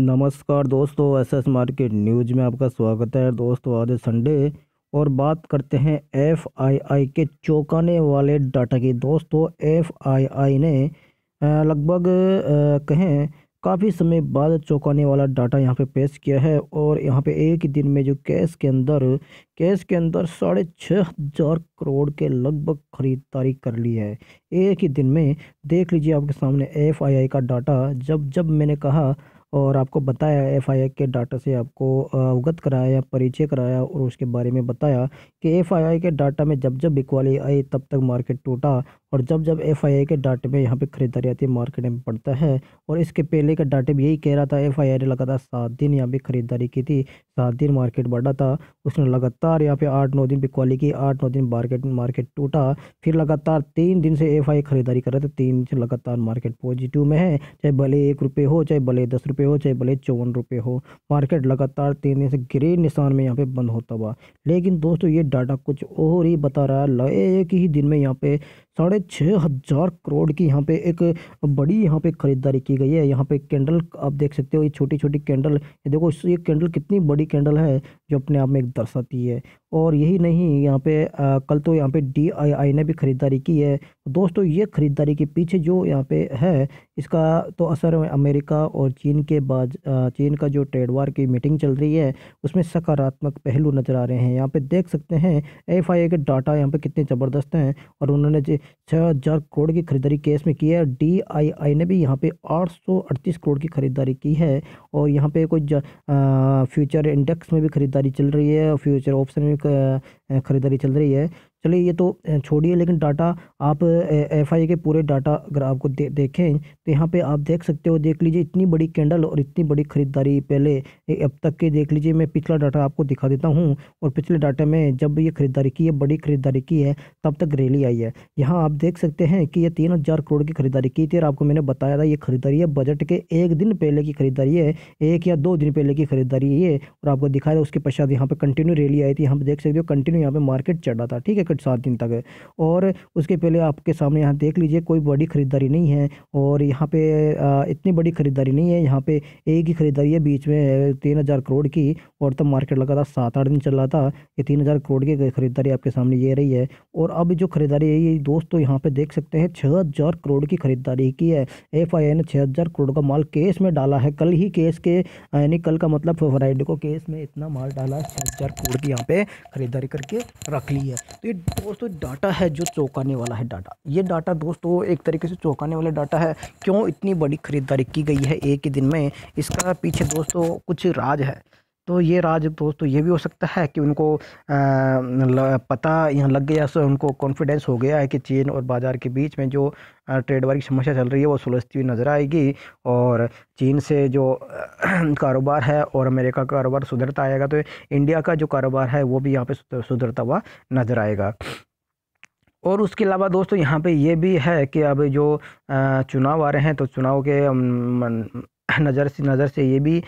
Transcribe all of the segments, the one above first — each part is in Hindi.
नमस्कार दोस्तों एसएस मार्केट न्यूज में आपका स्वागत है दोस्तों आज संडे और बात करते हैं एफआईआई के चौंकाने वाले डाटा की दोस्तों एफआईआई ने लगभग कहें काफ़ी समय बाद चौंकाने वाला डाटा यहाँ पे पेश किया है और यहाँ पे एक ही दिन में जो कैश के अंदर कैश के अंदर साढ़े छः हजार करोड़ के लगभग खरीदारी कर ली है एक ही दिन में देख लीजिए आपके सामने एफआईआई का डाटा जब जब मैंने कहा और आपको बताया आई के डाटा से आपको अवगत कराया परिचय कराया और उसके बारे में बताया कि एफआईआई के डाटा में जब जब इक्वाली आई तब तक मार्केट टूटा और जब जब एफआईआई के डाटे में यहाँ पे खरीदारी आती है मार्केट में पड़ता है और इसके पहले का डाटे भी यही कह रहा था एफआईआई ने लगातार सात दिन यहाँ पे खरीदारी की थी सात दिन मार्केट बढ़ा था उसने लगातार यहाँ पे आठ नौ दिन बिकवाली की आठ नौ दिन मार्केट मार्केट टूटा फिर लगातार तीन दिन से एफ खरीदारी कर रहे थे तीन से लगातार मार्केट पॉजिटिव में है चाहे भले एक रुपये हो चाहे भले दस रुपये रुपये हो चाहे भले चौवन रुपये हो मार्केट लगातार तीन दिन से ग्रे निशान में यहाँ पे बंद होता हुआ लेकिन दोस्तों ये डाटा कुछ और ही बता रहा है लगे एक ही दिन में यहाँ पे साढ़े छः हज़ार करोड़ की यहाँ पे एक बड़ी यहाँ पे ख़रीदारी की गई है यहाँ पे कैंडल आप देख सकते हो ये छोटी छोटी कैंडल ये देखो ये कैंडल कितनी बड़ी कैंडल है जो अपने आप में एक दर्शाती है और यही नहीं यहाँ पे आ, कल तो यहाँ पे डी ने भी ख़रीदारी की है दोस्तों ये ख़रीदारी के पीछे जो यहाँ पे है इसका तो असर अमेरिका और चीन के बाद चीन का जो ट्रेडवार की मीटिंग चल रही है उसमें सकारात्मक पहलू नज़र आ रहे हैं यहाँ पे देख सकते हैं एफ आई ए के डाटा यहाँ पे कितने ज़बरदस्त हैं और उन्होंने छः हज़ार करोड़ की खरीदारी केस में की है डी आई आई ने भी यहाँ पर आठ सौ अड़तीस करोड़ की खरीदारी की है और यहाँ पर कुछ फ्यूचर इंडेक्स में भी खरीदारी चल रही है और फ्यूचर ऑप्शन में खरीदारी चल रही है चलिए ये तो छोड़िए लेकिन डाटा आप एफ के पूरे डाटा अगर आपको दे, देखें तो यहाँ पे आप देख सकते हो देख लीजिए इतनी बड़ी कैंडल और इतनी बड़ी ख़रीदारी पहले अब तक के देख लीजिए मैं पिछला डाटा आपको दिखा देता हूँ और पिछले डाटा में जब ये ख़रीदारी की है बड़ी ख़रीदारी की है तब तक रैली आई है यहाँ आप देख सकते हैं कि ये तीन हज़ार करोड़ की ख़रीदारी की थी और आपको मैंने बताया था ये ख़रीदारी है बजट के एक दिन पहले की ख़रीदारी है एक या दो दिन पहले की ख़रीदारी है और आपको दिखाया था उसके पश्चात यहाँ पर कंटिन्यू रैली आई थी यहाँ पर देख सकते हो कंटिन्यू यहाँ पर मार्केट चढ़ रहा था ठीक है मार्केट सात दिन तक है और उसके पहले आपके सामने यहाँ देख लीजिए कोई बड़ी ख़रीदारी नहीं है और यहाँ पे इतनी बड़ी ख़रीदारी नहीं है यहाँ पे एक ही ख़रीदारी है बीच में तीन हज़ार करोड़ की और तब मार्केट लगा था सात आठ दिन चल रहा था ये तीन हज़ार करोड़ की ख़रीदारी आपके सामने ये रही है और अब जो ख़रीदारी है ये दोस्तों यहाँ पे देख सकते हैं छः हज़ार करोड़ की ख़रीदारी की है एफ आई ने छः हज़ार करोड़ का माल केस में डाला है कल ही केस के यानी कल का मतलब फ्राइडे को केस में इतना माल डाला है छः हज़ार करोड़ की यहाँ पे ख़रीदारी करके रख ली है तो ये दोस्तों डाटा है जो चौंकाने वाला है डाटा ये डाटा दोस्तों एक तरीके से चौंकाने वाला डाटा है क्यों इतनी बड़ी खरीदारी की गई है एक ही दिन में इसका पीछे दोस्तों कुछ राज है तो ये राज दोस्तों तो ये भी हो सकता है कि उनको पता यहाँ लग गया सो उनको कॉन्फिडेंस हो गया है कि चीन और बाज़ार के बीच में जो ट्रेड वार की समस्या चल रही है वो सुलझती हुई नज़र आएगी और चीन से जो कारोबार है और अमेरिका का कारोबार सुधरता आएगा तो इंडिया का जो कारोबार है वो भी यहाँ पर सुधरता हुआ नज़र आएगा और उसके अलावा दोस्तों यहाँ पे ये भी है कि अब जो चुनाव आ रहे हैं तो चुनाव के नज़र से नज़र से ये भी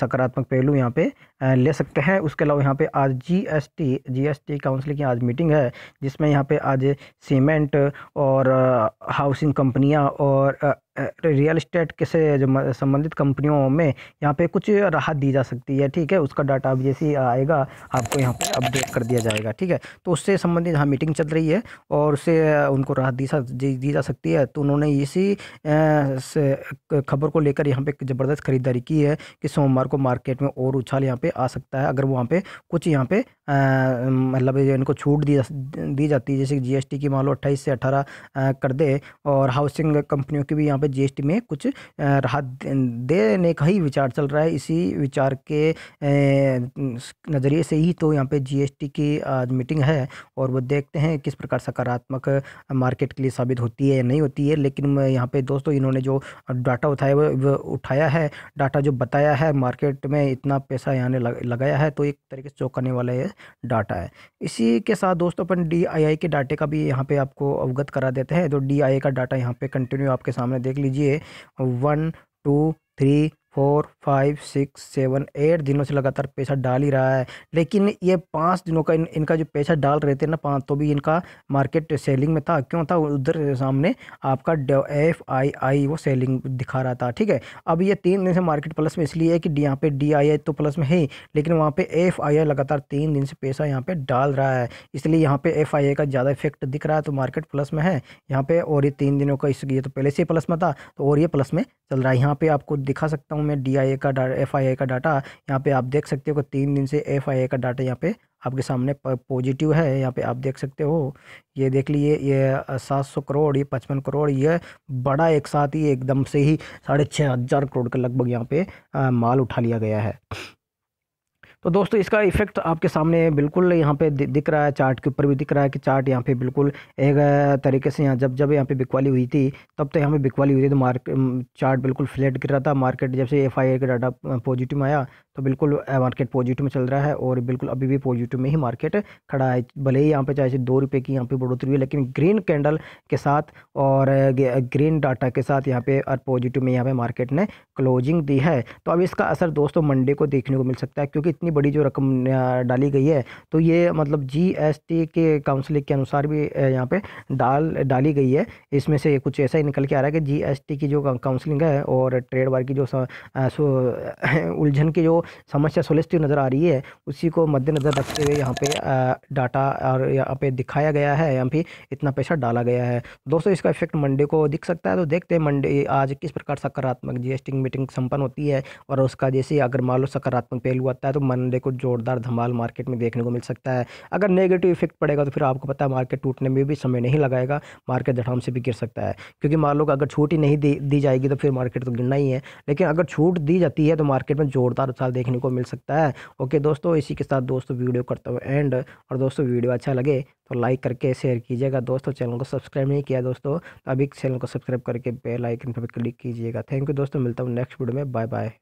सकारात्मक पहलू यहाँ पे ले सकते हैं उसके अलावा यहाँ पे आज जीएसटी जीएसटी काउंसिल की आज मीटिंग है जिसमें यहाँ पे आज सीमेंट और हाउसिंग कंपनियाँ और रियल इस्टेट के से संबंधित कंपनियों में यहाँ पे कुछ राहत दी जा सकती है ठीक है उसका डाटा अब जैसे आएगा आपको यहाँ पे अपडेट कर दिया जाएगा ठीक है तो उससे संबंधित यहाँ मीटिंग चल रही है और उससे उनको राहत दी दी जा सकती है तो उन्होंने इसी खबर को लेकर यहाँ पे ज़बरदस्त खरीदारी की है कि सोमवार को मार्केट में और उछाल यहाँ पर आ सकता है अगर वहाँ पर कुछ यहाँ पर मतलब इनको छूट दी दी जाती है जैसे जी की मान लो अट्ठाईस से अठारह कर दे और हाउसिंग कंपनियों की भी यहाँ पर जीएसटी में कुछ राहत देने का ही विचार चल रहा है इसी विचार के नज़रिए से ही तो यहाँ पे जीएसटी की आज मीटिंग है और वो देखते हैं किस प्रकार सकारात्मक मार्केट के लिए साबित होती है या नहीं होती है लेकिन यहाँ पे दोस्तों इन्होंने जो डाटा उठाया वो उठाया है डाटा जो बताया है मार्केट में इतना पैसा यहाँ लगाया है तो एक तरीके से चौंकाने वाला ये डाटा है इसी के साथ दोस्तों अपन डी के डाटे का भी यहाँ पर आपको अवगत करा देते हैं तो डी का डाटा यहाँ पर कंटिन्यू आपके सामने देख देख लीजिए one two three four five six seven eight दिनों से लगातार पैसा डाल ही रहा है लेकिन ये पाँच दिनों का इन, इनका जो पैसा डाल रहे थे ना पाँच तो भी इनका मार्केट सेलिंग में था क्यों था उधर सामने आपका एफ आई आई वो सेलिंग दिखा रहा था ठीक है अब ये तीन दिन से मार्केट प्लस में इसलिए है कि यहाँ पे डी आई आई तो प्लस में है लेकिन वहाँ पे एफ आई आई लगातार तीन दिन से पैसा यहाँ पे डाल रहा है इसलिए यहाँ पे एफ आई आई का ज़्यादा इफेक्ट दिख रहा है तो मार्केट प्लस में है यहाँ पे और ये तीन दिनों का इस ये तो पहले से प्लस में था तो और ये प्लस में चल रहा है यहाँ पे आपको दिखा सकता हूँ मैं डी का डाटा एफ का डाटा यहाँ पे आप देख सकते हो कि तीन दिन से एफ का डाटा यहाँ पे आपके सामने पॉजिटिव है यहाँ पे आप देख सकते हो ये देख लीजिए ये सात सौ करोड़ ये पचपन करोड़ ये बड़ा एक साथ ही एकदम से ही साढ़े छः हज़ार करोड़ के लगभग यहाँ पे आ, माल उठा लिया गया है तो दोस्तों इसका इफेक्ट आपके सामने बिल्कुल यहाँ पे दिख रहा है चार्ट के ऊपर भी दिख रहा है कि चार्ट यहाँ पे बिल्कुल एक तरीके से यहाँ जब जब यहाँ पे बिकवाली हुई थी तब तो यहाँ पे बिकवाली हुई थी तो मार्केट चार्ट बिल्कुल फ्लैट गिर रहा था मार्केट जब से एफ का डाटा पॉजिटिव में आया तो बिल्कुल मार्केट पॉजिटिव में चल रहा है और बिल्कुल अभी भी पॉजिटिव में ही मार्केट खड़ा है भले ही यहाँ पे चाहे दो रुपये की यहाँ पे बढ़ोतरी हुई लेकिन ग्रीन कैंडल के साथ और ग्रीन डाटा के साथ यहाँ पे और पॉजिटिव में यहाँ पे मार्केट ने क्लोजिंग दी है तो अब इसका असर दोस्तों मंडे को देखने को मिल सकता है क्योंकि इतनी बड़ी जो रकम डाली गई है तो ये मतलब जीएसटी के काउंसिल के अनुसार भी यहाँ पे डाल डाली गई है इसमें से कुछ ऐसा ही निकल के आ रहा है कि जीएसटी की जो काउंसलिंग है और ट्रेड वार की जो उलझन की जो समस्या सुलझती नज़र आ रही है उसी को मद्देनज़र रखते हुए यहाँ पे डाटा और यहाँ पे दिखाया गया है यहाँ फिर इतना पैसा डाला गया है दोस्तों इसका इफेक्ट मंडे को दिख सकता है तो देखते हैं मंडे आज किस प्रकार सकारात्मक जीएसटी मीटिंग संपन्न होती है और उसका जैसे अगर मान लो सकारात्मक पहलू आता है तो मन संडे को जोरदार धमाल मार्केट में देखने को मिल सकता है अगर नेगेटिव इफेक्ट पड़ेगा तो फिर आपको पता है मार्केट टूटने में भी समय नहीं लगाएगा मार्केट धड़ाम से भी गिर सकता है क्योंकि मान लो अगर छूट ही नहीं दी जाएगी तो फिर मार्केट तो गिरना ही है लेकिन अगर छूट दी जाती है तो मार्केट में जोरदार उछाल देखने को मिल सकता है ओके दोस्तों इसी के साथ दोस्तों वीडियो करता हूँ एंड और दोस्तों वीडियो अच्छा लगे तो लाइक करके शेयर कीजिएगा दोस्तों चैनल को सब्सक्राइब नहीं किया दोस्तों तो अभी चैनल को सब्सक्राइब करके बेल आइकन पर क्लिक कीजिएगा थैंक यू दोस्तों मिलता हूँ नेक्स्ट वीडियो में बाय बाय